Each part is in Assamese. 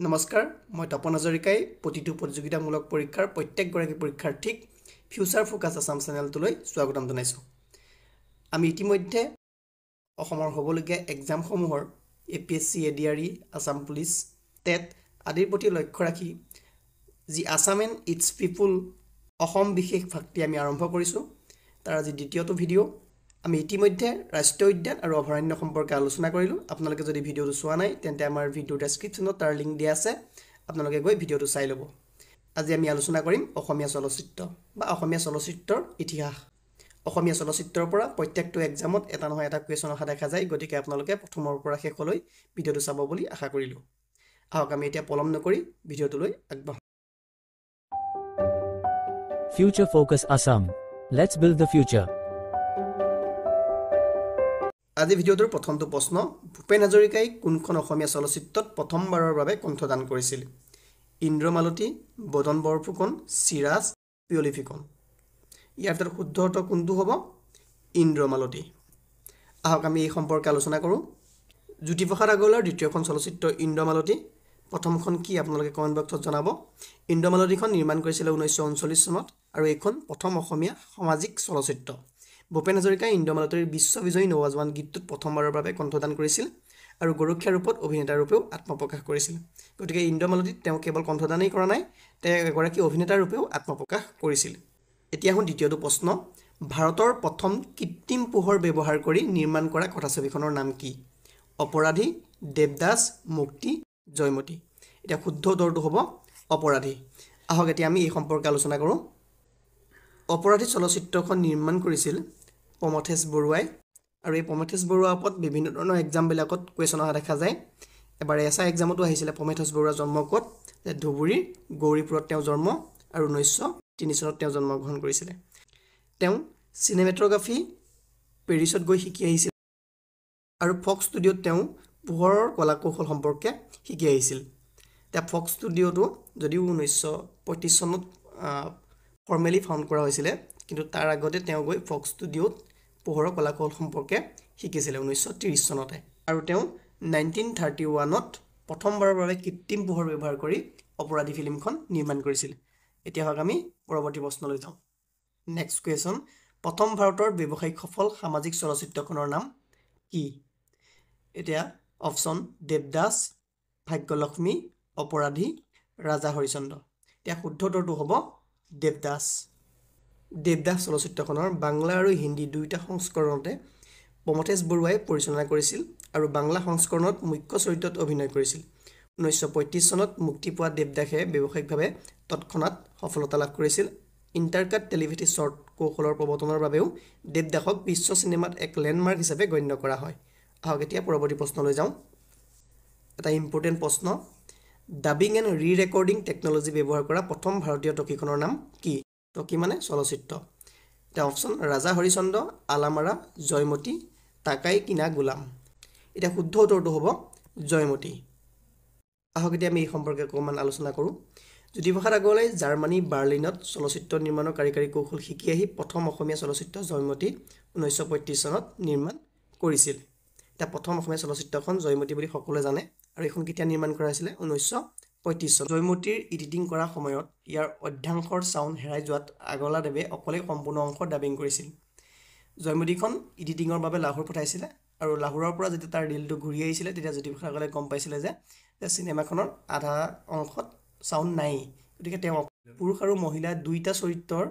নমস্কাৰ মই তপন হাজৰিকাই প্ৰতিটো প্ৰতিযোগিতামূলক পৰীক্ষাৰ প্ৰত্যেকগৰাকী পৰীক্ষাৰ্থীক ফিউচাৰ ফ'কাছ আছাম চেনেলটোলৈ স্বাগতম জনাইছোঁ আমি ইতিমধ্যে অসমৰ হ'বলগীয়া এক্সামসমূহৰ A P S C A D R E Assam police TET আদিৰ প্ৰতি লক্ষ্য ৰাখি যি Assam and its people Assam বিশেষ ভাতৃ আমি আৰম্ভ কৰিছোঁ তাৰ আজি দ্বিতীয়টো ভিডিঅ' আমি ইতিমধ্যে ৰাষ্ট্ৰীয় উদ্যান আৰু অভয়াৰণ্য সম্পৰ্কে আলোচনা কৰিলোঁ আপোনালোকে যদি ভিডিঅ'টো চোৱা নাই তেন্তে আমাৰ ভিডিঅ' ডেছক্ৰিপশ্যনত তাৰ লিংক দিয়া আছে আপোনালোকে গৈ ভিডিঅ'টো চাই ল'ব আজি আমি আলোচনা কৰিম অসমীয়া চলচ্চিত্ৰ বা অসমীয়া চলচ্চিত্ৰৰ ইতিহাস অসমীয়া চলচ্চিত্ৰৰ পৰা প্ৰত্যেকটো এক্সামত এটা নহয় এটা কুৱেশ্যন অহা দেখা যায় গতিকে আপোনালোকে প্ৰথমৰ পৰা শেষলৈ ভিডিঅ'টো চাব বুলি আশা কৰিলোঁ আহক আমি এতিয়া পলম নকৰি ভিডিঅ'টোলৈ আগবাঢ়ো future focus Assam let's build the future আজি ভিডিঅ'টোৰ প্ৰথমটো প্ৰশ্ন ভূপেন হাজৰিকাই কোনখন অসমীয়া চলচ্চিত্ৰত প্ৰথমবাৰৰ বাবে কণ্ঠদান কৰিছিল ইন্দ্ৰমালতী বদন বৰফুকন চিৰাজ পিয়লি ফুকন ইয়াৰ ভিতৰত শুদ্ধ অৰ্থ কোনটো হ'ব ইন্দ্ৰমালতী আহক আমি এই সম্পৰ্কে আলোচনা কৰোঁ জ্যোতিপ্ৰসাদ আগৰৱালাৰ দ্বিতীয়খন চলচ্চিত্ৰ ইন্দ্ৰমালতী প্ৰথমখন কি আপোনালোকে কমেণ্ট বক্সত জনাব ইন্দ্ৰমালতীখন নিৰ্মাণ কৰিছিলে ঊনৈছশ ঊনচল্লিছ চনত আৰু এইখন প্ৰথম অসমীয়া সামাজিক চলচ্চিত্ৰ ভূপেন হাজৰিকাই ইন্দ্ৰমালতীৰ বিশ্ব বিজয়ী নৱাজৱান গীতটোত প্ৰথমবাৰৰ বাবে কণ্ঠদান কৰিছিল আৰু গৰক্ষীয়া ৰূপত অভিনেতাৰূপেও আত্মপ্ৰকাশ কৰিছিল গতিকে ইন্দ্ৰমালতীত তেওঁ কেৱল কণ্ঠদানেই কৰা নাই তেওঁ এগৰাকী অভিনেতাৰূপেও আত্মপ্ৰকাশ কৰিছিল এতিয়া আহোঁ দ্বিতীয়টো প্ৰশ্ন ভাৰতৰ প্ৰথম কৃত্ৰিম পোহৰ ব্যৱহাৰ কৰি নিৰ্মাণ কৰা কথাছবিখনৰ নাম কি অপৰাধী দেৱদাস মুক্তি জয়মতী এতিয়া শুদ্ধ উত্তৰটো হ'ব অপৰাধী আহক এতিয়া আমি এই সম্পৰ্কে আলোচনা কৰোঁ অপৰাধী চলচ্চিত্ৰখন নিৰ্মাণ কৰিছিল পমথেশ বৰুৱাই আৰু এই পমথেশ বৰুৱাৰ ওপৰত বিভিন্ন ধৰণৰ এক্সামবিলাকত কুৱেশ্যন অহা দেখা যায় এবাৰ এছ আই এক্সামতো আহিছিলে পমেথেশ বৰুৱাৰ জন্ম ক'ত যে ধুবুৰী গৌৰীপুৰত তেওঁ জন্ম আৰু ঊনৈছশ তিনি চনত তেওঁ জন্মগ্ৰহণ কৰিছিলে তেওঁ চিনেমেট'গ্ৰাফী পেৰিছত গৈ শিকি আহিছিল আৰু ফক ষ্টুডিঅ'ত তেওঁ পোহৰৰ কলা কৌশল সম্পৰ্কে শিকি আহিছিল এতিয়া ফক ষ্টুডিঅ'টো যদিও ঊনৈছশ পঁয়ত্ৰিছ চনত ফৰ্মেলি ফাউণ্ড কৰা হৈছিলে কিন্তু তাৰ আগতে তেওঁ গৈ ফক্স ষ্টুডিঅ'ত পোহৰৰ কলাকৌশল সম্পৰ্কে শিকিছিলে ঊনৈছশ ত্ৰিছ চনতে আৰু তেওঁ নাইনটিন থাৰ্টি ওৱানত প্ৰথমবাৰৰ বাবে কৃত্ৰিম পোহৰ ব্যৱহাৰ কৰি অপৰাধী ফিল্মখন নিৰ্মাণ কৰিছিল এতিয়া হওক আমি পৰৱৰ্তী প্ৰশ্নলৈ যাওঁ নেক্সট কুৱেশ্যন প্ৰথম ভাৰতৰ ব্যৱসায়িক সফল সামাজিক চলচ্চিত্ৰখনৰ নাম কি এতিয়া অপশ্যন দেৱদাস ভাগ্যলক্ষ্মী অপৰাধী ৰাজা হৰিচন্দ্ৰ এতিয়া শুদ্ধ উত্তৰটো হ'ব দেৱদাস দেৱদাস চলচ্চিত্ৰখনৰ বাংলা আৰু হিন্দী দুয়োটা সংস্কৰণতে পমথেশ বৰুৱাই পৰিচালনা কৰিছিল আৰু বাংলা সংস্কৰণত মুখ্য চৰিত্ৰত অভিনয় কৰিছিল ঊনৈছশ পঁয়ত্ৰিছ চনত মুক্তি পোৱা দেৱদাসে ব্যৱসায়িকভাৱে তৎক্ষণাত সফলতা লাভ কৰিছিল ইণ্টাৰকাট টেলিভেটি শ্বৰ্ট কৌশলৰ প্ৰৱৰ্তনৰ বাবেও দেৱদাসক বিশ্ব চিনেমাত এক লেণ্ডমাৰ্ক হিচাপে গণ্য কৰা হয় আহক এতিয়া পৰৱৰ্তী প্ৰশ্নলৈ যাওঁ এটা ইম্পৰ্টেণ্ট প্ৰশ্ন dubbing and re recording technology ব্যৱহাৰ কৰা প্ৰথম ভাৰতীয় টকীখনৰ নাম কি টকী মানে চলচ্চিত্ৰ এতিয়া অপশ্যন ৰাজা হৰিচন্দ্ৰ আলামাৰা জয়মতী টাকাই কিনা গোলাম এতিয়া শুদ্ধ উত্তৰটো হ'ব জয়মতী আহক এতিয়া আমি এই সম্পৰ্কে অকণমান আলোচনা কৰোঁ যদি ভাষাত আগলৈ জাৰ্মানী বাৰ্লিনত চলচ্চিত্ৰ নিৰ্মাণৰ কাৰিকৰী কৌশল শিকি আহি প্ৰথম অসমীয়া চলচ্চিত্ৰ জয়মতী ঊনৈছশ পঁয়ত্ৰিছ চনত নিৰ্মাণ কৰিছিল এতিয়া প্ৰথম অসমীয়া চলচ্চিত্ৰখন জয়মতী বুলি সকলোৱে জানে আৰু এইখন কেতিয়া নিৰ্মাণ কৰা হৈছিলে ঊনৈছশ পঁয়ত্ৰিছ চন জয়মতীৰ ইডিটিং কৰাৰ সময়ত ইয়াৰ অধ্যাংশৰ চাউণ্ড হেৰাই যোৱাত আগলাদেৱে অকলে সম্পূৰ্ণ অংশ ডাবিং কৰিছিল জয়মতীখন ইডিটিঙৰ বাবে লাহোৰ পঠাইছিলে আৰু লাহোৰৰ পৰা যেতিয়া তাৰ ৰিলটো ঘূৰি আহিছিলে তেতিয়া জ্যোতিষসকলে গম পাইছিলে যে চিনেমাখনৰ আধা অংশত চাউণ্ড নাই গতিকে তেওঁ পুৰুষ আৰু মহিলা দুয়োটা চৰিত্ৰৰ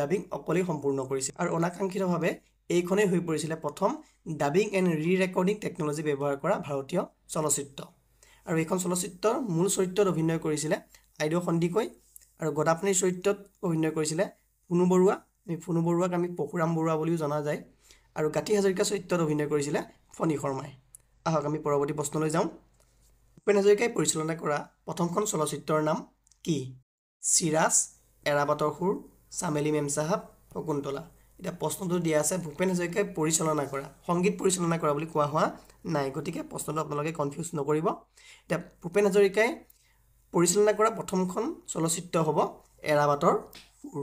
ডাবিং অকলেই সম্পূৰ্ণ কৰিছিল আৰু অনাকাংক্ষিতভাৱে এইখনেই হৈ পৰিছিলে প্ৰথম dubbing and re recording technology ব্যৱহাৰ কৰা ভাৰতীয় চলচ্চিত্ৰ আৰু এইখন চলচ্চিত্ৰৰ মূল চৰিত্ৰত অভিনয় কৰিছিলে আইদেউ সন্দিকৈ আৰু গদাপনীৰ চৰিত্ৰত অভিনয় কৰিছিলে পুনু বৰুৱা আমি পুনু বৰুৱাক আমি পশুৰাম বৰুৱা বুলিও জনা যায় আৰু গাঁঠি হাজৰিকা চৰিত্ৰত অভিনয় কৰিছিলে ফণী শৰ্মাই আহক আমি পৰৱৰ্তী প্ৰশ্নলৈ যাওঁ ভূপেন হাজৰিকাই পৰিচালনা কৰা প্ৰথমখন চলচ্চিত্ৰৰ নাম কি চিৰাজ এৰাবাটৰ সুৰ চামেলি মেমচাহাব শকুন্তলা এতিয়া প্ৰশ্নটো দিয়া আছে ভূপেন হাজৰিকাই পৰিচালনা কৰা সংগীত পৰিচালনা কৰা বুলি কোৱা হোৱা নাই গতিকে প্ৰশ্নটো আপোনালোকে কনফিউজ নকৰিব এতিয়া ভূপেন হাজৰিকাই পৰিচালনা কৰা প্ৰথমখন চলচ্চিত্ৰ হ'ব এৰাবাটৰ সুৰ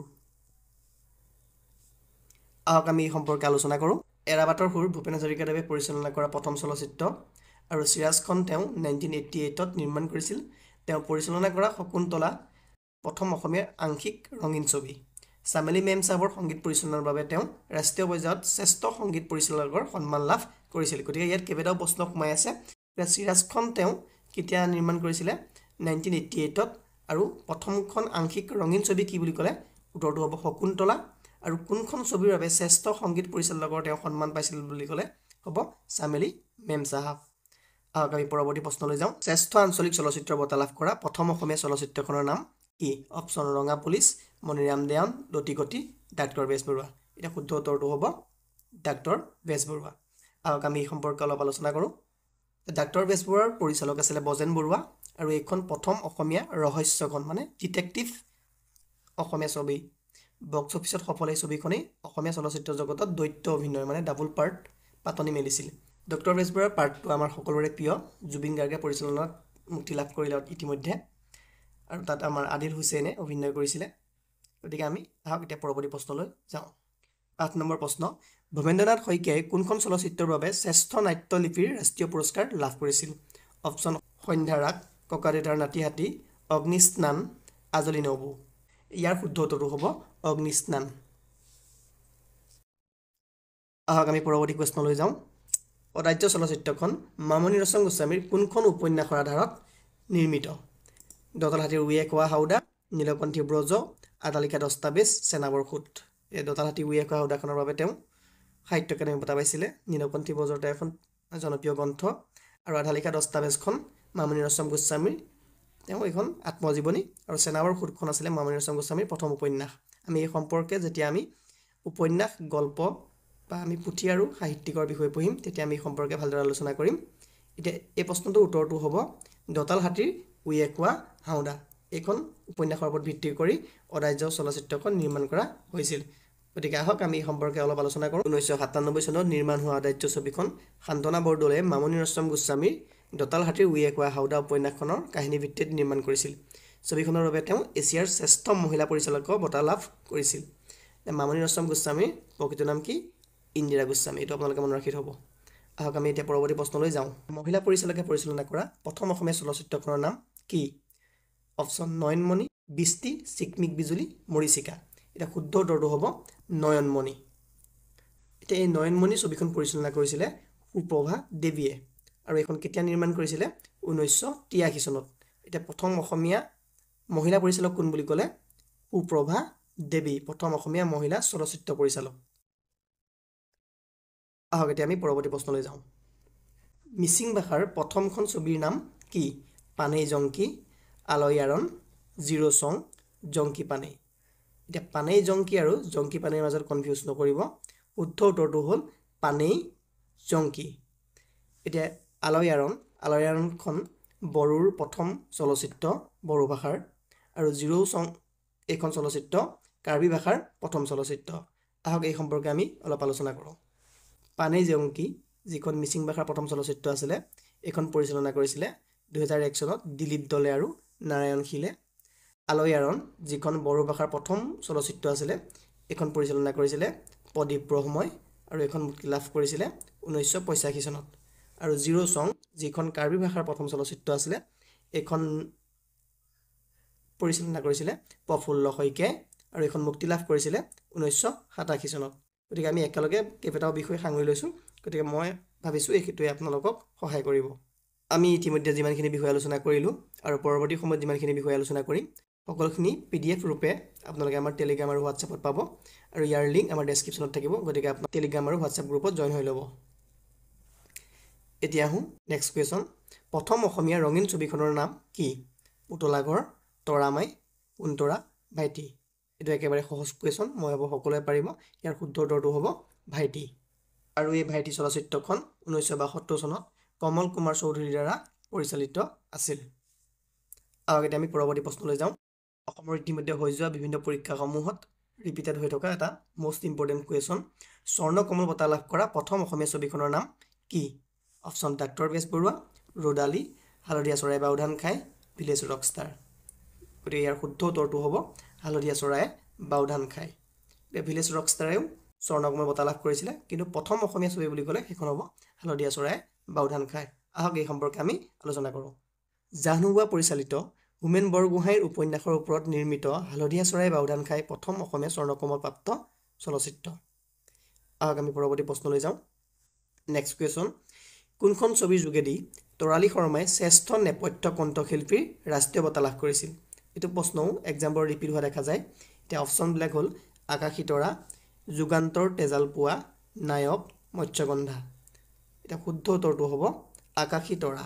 আহক আমি এই সম্পৰ্কে আলোচনা কৰোঁ এৰাবাটৰ সুৰ ভূপেন হাজৰিকাদেৱে পৰিচালনা কৰা প্ৰথম চলচ্চিত্ৰ আৰু চিৰাজখন তেওঁ নাইনটিন এইটটি এইটত নিৰ্মাণ কৰিছিল তেওঁ পৰিচালনা কৰা শকুন্তলা প্ৰথম অসমীয়াৰ আংশিক ৰঙীন ছবি চামেলি মেম চাহাবৰ সংগীত পৰিচালনাৰ বাবে তেওঁ ৰাষ্ট্ৰীয় পৰ্যায়ত শ্ৰেষ্ঠ সংগীত পৰিচালকৰ সন্মান লাভ কৰিছিল গতিকে ইয়াত কেইবাটাও প্ৰশ্ন সোমাই আছে চিৰাজখন তেওঁ কেতিয়া নিৰ্মাণ কৰিছিলে নাইনটিন এইটি এইটত আৰু প্ৰথমখন আংশিক ৰঙীন ছবি কি বুলি ক'লে উত্তৰটো হ'ব শকুন্তলা আৰু কোনখন ছবিৰ বাবে শ্ৰেষ্ঠ সংগীত পৰিচালকৰ তেওঁ সন্মান পাইছিল বুলি ক'লে হ'ব চামেলি মেম চাহাব আহক আমি পৰৱৰ্তী প্ৰশ্নলৈ যাওঁ শ্ৰেষ্ঠ আঞ্চলিক চলচ্চিত্ৰ বঁটা লাভ কৰা প্ৰথম অসমীয়া চলচ্চিত্ৰখনৰ নাম ই অপশ্যন ৰঙা পুলিচ মণিৰাম দেৱান দতিগতি ডাক্তৰ বেজবৰুৱা এতিয়া শুদ্ধ উত্তৰটো হ'ব ডাক্তৰ বেজবৰুৱা আহক আমি এই সম্পৰ্কে অলপ আলোচনা কৰোঁ ডাক্তৰ বেজবৰুৱাৰ পৰিচালক আছিলে বজেন বৰুৱা আৰু এইখন প্ৰথম অসমীয়া ৰহস্যখন মানে ডিটেক্টিভ অসমীয়া ছবি বক্স অফিচত সফল এই ছবিখনেই অসমীয়া চলচ্চিত্ৰ জগতত দ্বৈত্য অভিনয় মানে ডাবল পাৰ্ট পাতনি মেলিছিল ডক্টৰ বেজবৰুৱাৰ পাৰ্টটো আমাৰ সকলোৰে প্ৰিয় জুবিন গাৰ্গে পৰিচালনাত মুক্তি লাভ কৰিলে ইতিমধ্যে আৰু তাত আমাৰ আদিল হুছেইনে অভিনয় কৰিছিলে গতিকে আমি আহক এতিয়া পৰৱৰ্তী প্ৰশ্নলৈ যাওঁ আঠ নম্বৰ প্ৰশ্ন ভূমেন্দ্ৰনাথ শইকীয়াই কোনখন চলচ্চিত্ৰৰ বাবে শ্ৰেষ্ঠ নাট্যলিপিৰ ৰাষ্ট্ৰীয় পুৰস্কাৰ লাভ কৰিছিল অপশ্যন সন্ধ্যা সন্ধ্যাৰাগ ককাদেউতাৰ নাতিহাতী অগ্নিস্নান আজলি নবু ইয়াৰ শুদ্ধ উত্তৰটো হ'ব অগ্নিস্নান আহক আমি পৰৱৰ্তী প্ৰশ্নলৈ যাওঁ অদাৰ্য চলচ্চিত্ৰখন মামণি ৰচন গোস্বামীৰ কোনখন উপন্যাসৰ আধাৰত নিৰ্মিত দতাল হাতীৰ উয়ে কোৱা হাউদা নীলপন্থী ব্ৰজ আদালিকা দস্তাবেজ চেনাবৰ সোঁত এই দতাল হাতী উয়ে কোৱা হাউদাখনৰ বাবে তেওঁ সাহিত্য একাডেমী বঁটা পাইছিলে নীলপন্থী ব্ৰজৰ তেওঁ এখন জনপ্ৰিয় গ্ৰন্থ আৰু আধালিকা দস্তাবেজখন মামণি ৰচম গোস্বামীৰ তেওঁ এইখন আত্মজীৱনী আৰু চেনাবৰ সোঁতখন আছিলে মামণি ৰচম গোস্বামীৰ প্ৰথম উপন্যাস আমি এই সম্পৰ্কে যেতিয়া আমি উপন্যাস গল্প বা আমি পুথি আৰু সাহিত্যিকৰ বিষয়ে পঢ়িম তেতিয়া আমি এই সম্পৰ্কে ভালদৰে আলোচনা কৰিম এতিয়া এই প্ৰশ্নটোৰ উত্তৰটো হ'ব দতাল হাতীৰ উয়ে কোৱা হাওদা এইখন উপন্যাসৰ ওপৰত ভিত্তি কৰি অৰাজ্য চলচ্চিত্ৰখন নিৰ্মাণ কৰা হৈছিল গতিকে আহক আমি এই সম্পৰ্কে অলপ আলোচনা কৰোঁ ঊনৈছশ সাতানব্বৈ চনত নিৰ্মাণ হোৱা অদাৰ্য ছবিখন সান্তনা বৰদলে মামণি ৰশ্ৰম গোস্বামীৰ দতাল হাতীৰ উইয়ে কোৱা হাওদা উপন্যাসখনৰ কাহিনী ভিত্তিত নিৰ্মাণ কৰিছিল ছবিখনৰ বাবে তেওঁ এছিয়াৰ শ্ৰেষ্ঠ মহিলা পৰিচালকৰ বঁটা লাভ কৰিছিল মামণি ৰশ্ৰম গোস্বামীৰ প্ৰকৃত নাম কি ইন্দিৰা গোস্বামী এইটো আপোনালোকে মনত ৰাখি থ'ব আহক আমি এতিয়া পৰৱৰ্তী প্ৰশ্নলৈ যাওঁ মহিলা পৰিচালকে পৰিচালনা কৰা প্ৰথম অসমীয়া চলচ্চিত্ৰখনৰ নাম কি অপশ্যন নয়নমণি বৃষ্টি চিকমিক বিজুলী মৰিচিকা এতিয়া শুদ্ধ উত্তৰটো হ'ব নয়নমণি এতিয়া এই নয়নমণি ছবিখন পৰিচালনা কৰিছিলে সুপ্ৰভা দেৱীয়ে আৰু এইখন কেতিয়া নিৰ্মাণ কৰিছিলে ঊনৈছশ তিৰাশী চনত এতিয়া প্ৰথম অসমীয়া মহিলা পৰিচালক কোন বুলি ক'লে সুপ্ৰভা দেৱী প্ৰথম অসমীয়া মহিলা চলচ্চিত্ৰ পৰিচালক আহক এতিয়া আমি পৰৱৰ্তী প্ৰশ্নলৈ যাওঁ মিচিং ভাষাৰ প্ৰথমখন ছবিৰ নাম কি পানেই জংকী আলৈ আৰণ জিৰো চং জংকী পানেই এতিয়া পানেই জংকি আৰু জংকী পানেইৰ মাজত কনফিউজ নকৰিব শুদ্ধ উত্তৰটো হ'ল পানেই জংকী এতিয়া আলৈ আৰণ আলৈ আৰণখন বড়োৰ প্ৰথম চলচ্চিত্ৰ বড়ো ভাষাৰ আৰু জিৰো চং এইখন চলচ্চিত্ৰ কাৰ্বি ভাষাৰ প্ৰথম চলচ্চিত্ৰ আহক এই সম্পৰ্কে আমি অলপ আলোচনা কৰোঁ পানেই জংকী যিখন মিচিং ভাষাৰ প্ৰথম চলচ্চিত্ৰ আছিলে এইখন পৰিচালনা কৰিছিলে দুহেজাৰ এক চনত দিলীপ দলে আৰু নাৰায়ণ শিলে আলৈ আৰণ যিখন ভাষাৰ প্ৰথম চলচ্চিত্ৰ আছিলে এইখন পৰিচালনা কৰিছিলে প্ৰদীপ ব্ৰহ্মই আৰু এইখন মুক্তি লাভ কৰিছিলে ঊনৈছশ পঁচাশী চনত আৰু জিৰ' চং যিখন কাৰ্বি ভাষাৰ প্ৰথম চলচ্চিত্ৰ আছিলে এইখন পৰিচালনা কৰিছিলে প্ৰফুল্ল শইকীয়াই আৰু এইখন মুক্তি লাভ কৰিছিলে ঊনৈছশ সাতাশী চনত গতিকে আমি একেলগে কেইবাটাও বিষয় সাঙুৰি লৈছোঁ গতিকে মই ভাবিছোঁ এইটোৱে আপোনালোকক সহায় কৰিব আমি ইতিমধ্যে যিমানখিনি বিষয়ে আলোচনা কৰিলোঁ আৰু পৰৱৰ্তী সময়ত যিমানখিনি বিষয়ে আলোচনা কৰিম সকলোখিনি পি ডি এফ ৰূপে আপোনালোকে আমাৰ টেলিগ্ৰাম আৰু হোৱাটছএপত পাব আৰু ইয়াৰ লিংক আমাৰ ডেছক্ৰিপশ্যনত থাকিব গতিকে আপোনাৰ টেলিগ্ৰাম আৰু হোৱাটছএপ গ্ৰুপত জইন হৈ ল'ব এতিয়া আহোঁ নেক্সট কুৱেশ্যন প্ৰথম অসমীয়া ৰঙীন ছবিখনৰ নাম কি পুতলাঘৰ তৰামাই কুন্তৰা ভাইটি এইটো একেবাৰে সহজ কুৱেশ্যন মই ভাবোঁ সকলোৱে পাৰিব ইয়াৰ শুদ্ধ উত্তৰটো হ'ব ভাইটি আৰু এই ভাইটি চলচ্চিত্ৰখন ঊনৈছশ বাসত্তৰ চনত কমল কুমাৰ চৌধুৰীৰ দ্বাৰা পৰিচালিত আছিল আৰু আগতে আমি পৰৱৰ্তী প্ৰশ্নলৈ যাওঁ অসমৰ ইতিমধ্যে হৈ যোৱা বিভিন্ন পৰীক্ষাসমূহত ৰিপিটেড হৈ থকা এটা মষ্ট ইম্পৰ্টেণ্ট কুৱেশ্যন স্বৰ্ণ কমল বঁটা লাভ কৰা প্ৰথম অসমীয়া ছবিখনৰ নাম কি অপশ্যন ডাক্তৰ বেজবৰুৱা ৰ'দালি হালধীয়া চৰাই বা উধান খাই ভিলেজ ৰক ষ্টাৰ গতিকে ইয়াৰ শুদ্ধ উত্তৰটো হ'ব হালধীয়া চৰাই বাউধান খাই এতিয়া ভিলেজ ৰক ষ্টাৰেও স্বৰ্ণ কমল বঁটা লাভ কৰিছিলে কিন্তু প্ৰথম অসমীয়া ছবি বুলি ক'লে সেইখন হ'ব হালধীয়া চৰাই বা উদান খায় আহক এই সম্পৰ্কে আমি আলোচনা কৰোঁ জাহনুবা পৰিচালিত হোমেন বৰগোহাঁইৰ উপন্যাসৰ ওপৰত নিৰ্মিত হালধীয়া চৰাই বাউদান খাই প্ৰথম অসমীয়া স্বৰ্ণকমলপ্ৰাপ্ত চলচ্চিত্ৰ আহক আমি পৰৱৰ্তী প্ৰশ্নলৈ যাওঁ নেক্সট কুৱেশ্যন কোনখন ছবিৰ যোগেদি তৰালি শৰ্মাই শ্ৰেষ্ঠ নেপথ্য কণ্ঠশিল্পীৰ ৰাষ্ট্ৰীয় বঁটা লাভ কৰিছিল এইটো প্ৰশ্নও এক্সামবোৰ ৰিপিট হোৱা দেখা যায় এতিয়া অপশ্যনবিলাক হ'ল আকাশী আকাশীতৰা যুগান্তৰ তেজাল পোৱা নায়ক মৎস্যগন্ধা এতিয়া শুদ্ধ উত্তৰটো হ'ব আকাশী তৰা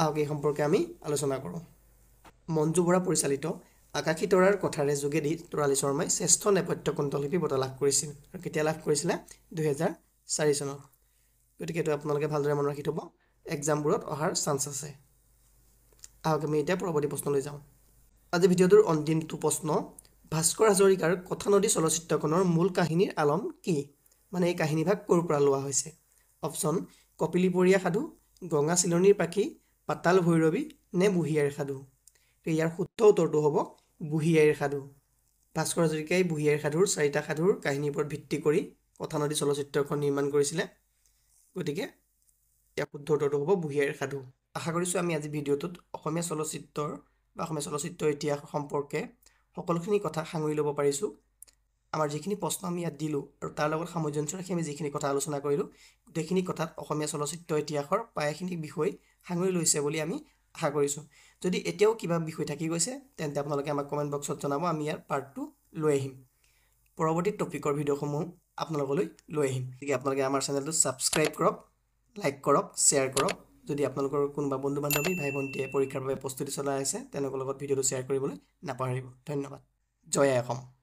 আহক এই সম্পৰ্কে আমি আলোচনা কৰোঁ মঞ্জু বৰা পৰিচালিত আকাশী তৰাৰ কথাৰে যোগেদি তৰালি শৰ্মাই শ্ৰেষ্ঠ নেপথ্য কণ্ঠশিল্পী বঁটা লাভ কৰিছিল আৰু কেতিয়া লাভ কৰিছিলে দুহেজাৰ চাৰি চনত গতিকে এইটো আপোনালোকে ভালদৰে মনত ৰাখি থ'ব এক্সামবোৰত অহাৰ চান্স আছে আহক আমি এতিয়া পৰৱৰ্তী প্ৰশ্নলৈ যাওঁ আজি ভিডিঅ'টোৰ অন্তিমটো প্ৰশ্ন ভাস্কৰ হাজৰিকাৰ কথা নদী চলচ্চিত্ৰখনৰ মূল কাহিনীৰ আলম কি মানে এই কাহিনীভাগ ক'ৰ পৰা লোৱা হৈছে অপশ্যন কপিলিপৰীয়া সাধু গঙা চিলনীৰ পাখি পাতাল ভৈৰৱী নে বুঢ়ীয়াইৰ সাধু ইয়াৰ শুদ্ধ উত্তৰটো হ'ব বুঢ়ীয়াইৰ সাধু ভাস্কৰ হাজৰিকাই বুঢ়ীয়াইৰ সাধুৰ চাৰিটা সাধুৰ কাহিনীৰ ওপৰত ভিত্তি কৰি কথা নদী চলচ্চিত্ৰখন নিৰ্মাণ কৰিছিলে গতিকে ইয়াৰ শুদ্ধ উত্তৰটো হ'ব বুঢ়ীয়াইৰ সাধু আশা কৰিছোঁ আমি আজি ভিডিঅ'টোত অসমীয়া চলচ্চিত্ৰৰ বা অসমীয়া চলচ্চিত্ৰৰ ইতিহাস সম্পৰ্কে সকলোখিনি কথা সাঙুৰি ল'ব পাৰিছোঁ আমাৰ যিখিনি প্ৰশ্ন আমি ইয়াত দিলোঁ আৰু তাৰ লগত সামঞ্জস্য ৰাখি আমি যিখিনি কথা আলোচনা কৰিলোঁ গোটেইখিনি কথাত অসমীয়া চলচ্চিত্ৰ ইতিহাসৰ প্ৰায়খিনি বিষয় সাঙুৰি লৈছে বুলি আমি আশা কৰিছোঁ যদি এতিয়াও কিবা বিষয় থাকি গৈছে তেন্তে আপোনালোকে আমাক কমেণ্ট বক্সত জনাব আমি ইয়াৰ পাৰ্টটো লৈ আহিম পৰৱৰ্তী টপিকৰ ভিডিঅ'সমূহ আপোনালোকলৈ লৈ আহিম গতিকে আপোনালোকে আমাৰ চেনেলটো ছাবস্ক্ৰাইব কৰক লাইক কৰক শ্বেয়াৰ কৰক যদি আপোনালোকৰ কোনোবা বন্ধু বান্ধৱী ভাই ভণ্টীয়ে পৰীক্ষাৰ বাবে প্ৰস্তুতি চলাই আছে তেওঁলোকৰ লগত ভিডিঅ'টো শ্বেয়াৰ কৰিবলৈ নাপাহৰিব ধন্যবাদ জয় অসম